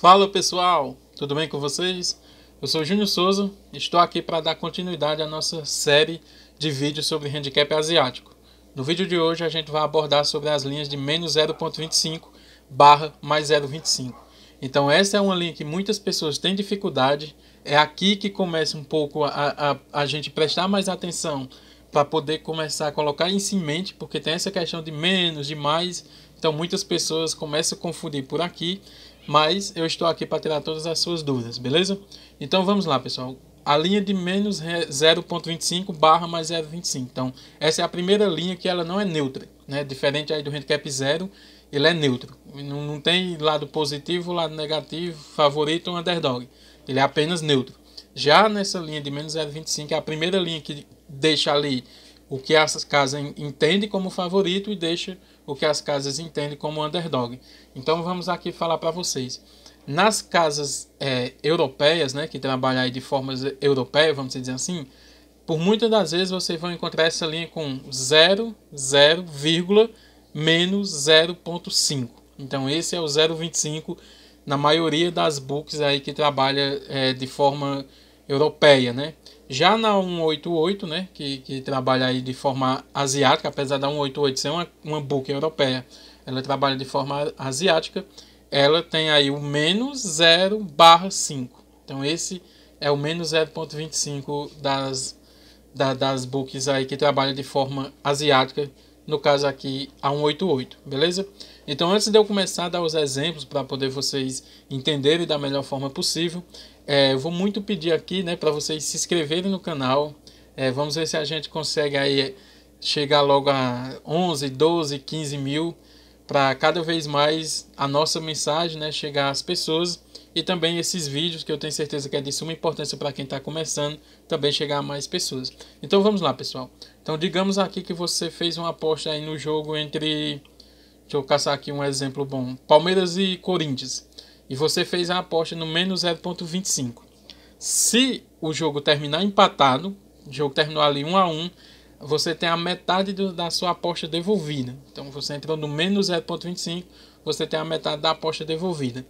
Fala pessoal, tudo bem com vocês? Eu sou Júnior Souza estou aqui para dar continuidade à nossa série de vídeos sobre handicap asiático. No vídeo de hoje a gente vai abordar sobre as linhas de menos 0.25 barra mais 0.25. Então essa é uma linha que muitas pessoas têm dificuldade, é aqui que começa um pouco a, a, a gente prestar mais atenção para poder começar a colocar em mente, porque tem essa questão de menos, de mais, então muitas pessoas começam a confundir por aqui mas eu estou aqui para tirar todas as suas dúvidas, beleza? Então vamos lá, pessoal. A linha de menos 0.25 barra mais 0.25. Então, essa é a primeira linha que ela não é neutra, né? Diferente aí do handicap zero, ele é neutro. Não, não tem lado positivo, lado negativo, favorito ou underdog. Ele é apenas neutro. Já nessa linha de menos 0,25, é a primeira linha que deixa ali o que as casas entendem como favorito e deixa o que as casas entendem como underdog. Então vamos aqui falar para vocês. Nas casas é, europeias, né, que trabalham aí de forma europeia, vamos dizer assim, por muitas das vezes vocês vão encontrar essa linha com 0, 0, menos 0.5. Então esse é o 0,25 na maioria das books aí que trabalha é, de forma europeia, né? Já na 188, né, que, que trabalha aí de forma asiática, apesar da 188 ser uma, uma book europeia, ela trabalha de forma asiática, ela tem aí o menos 0 barra 5. Então esse é o menos 0.25 das, da, das books aí que trabalha de forma asiática, no caso aqui a 188, beleza? Então antes de eu começar a dar os exemplos para poder vocês entenderem da melhor forma possível, é, eu vou muito pedir aqui né, para vocês se inscreverem no canal, é, vamos ver se a gente consegue aí é, chegar logo a 11, 12, 15 mil, para cada vez mais a nossa mensagem né, chegar às pessoas e também esses vídeos, que eu tenho certeza que é de suma importância para quem está começando, também chegar a mais pessoas. Então vamos lá, pessoal. Então, digamos aqui que você fez uma aposta aí no jogo entre. Deixa eu caçar aqui um exemplo bom: Palmeiras e Corinthians. E você fez a aposta no menos 0,25. Se o jogo terminar empatado, o jogo terminou ali 1 a 1 você tem a metade do, da sua aposta devolvida. Então, você entrou no menos 0,25, você tem a metade da aposta devolvida.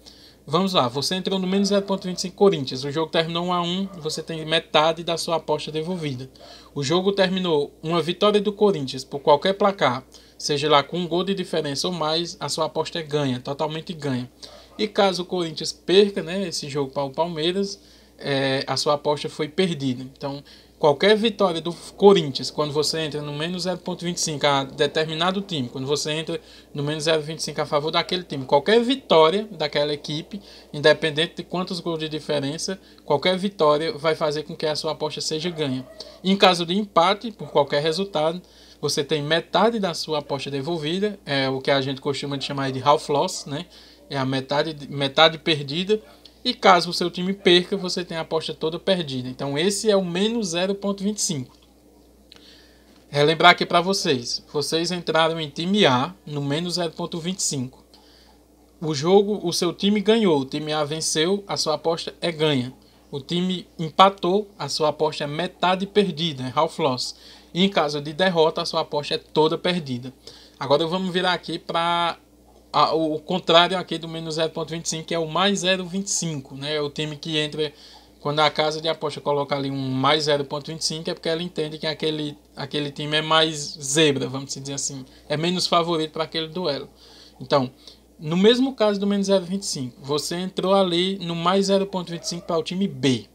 Vamos lá, você entrou no menos 0,25 Corinthians. O jogo terminou 1 a 1, você tem metade da sua aposta devolvida. O jogo terminou uma vitória do Corinthians por qualquer placar, seja lá com um gol de diferença ou mais, a sua aposta é ganha, totalmente ganha. E caso o Corinthians perca, né, esse jogo para o Palmeiras, é, a sua aposta foi perdida. Então, qualquer vitória do Corinthians, quando você entra no menos 0,25 a determinado time, quando você entra no menos 0,25 a favor daquele time, qualquer vitória daquela equipe, independente de quantos gols de diferença, qualquer vitória vai fazer com que a sua aposta seja ganha. Em caso de empate, por qualquer resultado, você tem metade da sua aposta devolvida, é o que a gente costuma chamar de half loss, né? É a metade, metade perdida e caso o seu time perca, você tem a aposta toda perdida. Então esse é o menos 0,25. Relembrar aqui para vocês: vocês entraram em time A no menos 0,25. O jogo, o seu time ganhou, o time A venceu, a sua aposta é ganha. O time empatou, a sua aposta é metade perdida, é half loss. E em caso de derrota, a sua aposta é toda perdida. Agora vamos virar aqui para a, o contrário é aqui do menos 0,25, que é o mais 0,25, né? É o time que entra quando a casa de aposta coloca ali um mais 0,25 é porque ela entende que aquele, aquele time é mais zebra, vamos dizer assim, é menos favorito para aquele duelo. Então, no mesmo caso do menos 0,25, você entrou ali no mais 0,25 para o time B.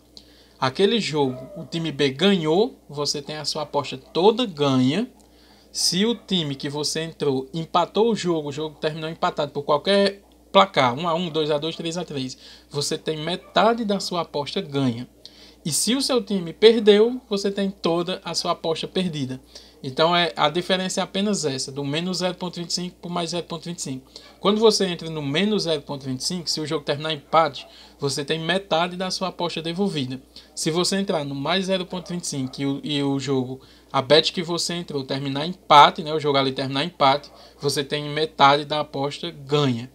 Aquele jogo, o time B ganhou, você tem a sua aposta toda ganha, se o time que você entrou empatou o jogo, o jogo terminou empatado por qualquer placar, 1 a 1, 2 a 2, 3 a 3, você tem metade da sua aposta ganha. E se o seu time perdeu, você tem toda a sua aposta perdida. Então é, a diferença é apenas essa, do menos 0.25 para mais 0.25. Quando você entra no menos 0.25, se o jogo terminar empate, você tem metade da sua aposta devolvida. Se você entrar no mais 0.25 e, o, e o jogo, a bet que você entrou terminar empate, né, o jogo ali terminar empate, você tem metade da aposta ganha.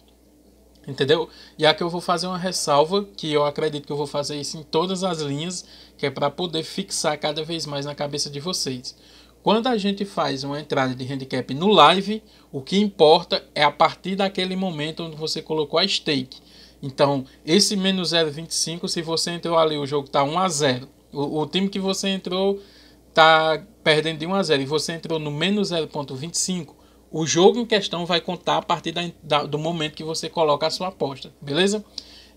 Entendeu? E aqui eu vou fazer uma ressalva, que eu acredito que eu vou fazer isso em todas as linhas, que é para poder fixar cada vez mais na cabeça de vocês. Quando a gente faz uma entrada de handicap no live, o que importa é a partir daquele momento onde você colocou a stake. Então, esse menos 0,25, se você entrou ali, o jogo está 1 a 0. O, o, time que você entrou está perdendo de 1 a 0 e você entrou no menos 0,25, o jogo em questão vai contar a partir da, da, do momento que você coloca a sua aposta, beleza?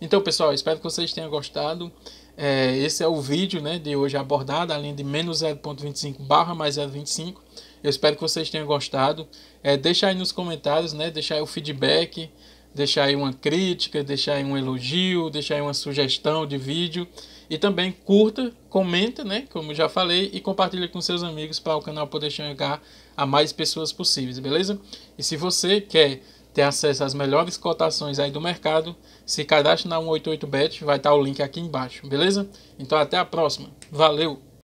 Então, pessoal, espero que vocês tenham gostado. É, esse é o vídeo né, de hoje abordado, além de menos 0.25 barra mais 0.25. Eu espero que vocês tenham gostado. É, deixa aí nos comentários, né? Deixa aí o feedback, deixa aí uma crítica, deixa aí um elogio, deixa aí uma sugestão de vídeo. E também curta, comenta, né? Como já falei, e compartilha com seus amigos para o canal poder chegar a mais pessoas possíveis, beleza? E se você quer ter acesso às melhores cotações aí do mercado, se cadastre na 188bet, vai estar o link aqui embaixo, beleza? Então até a próxima. Valeu!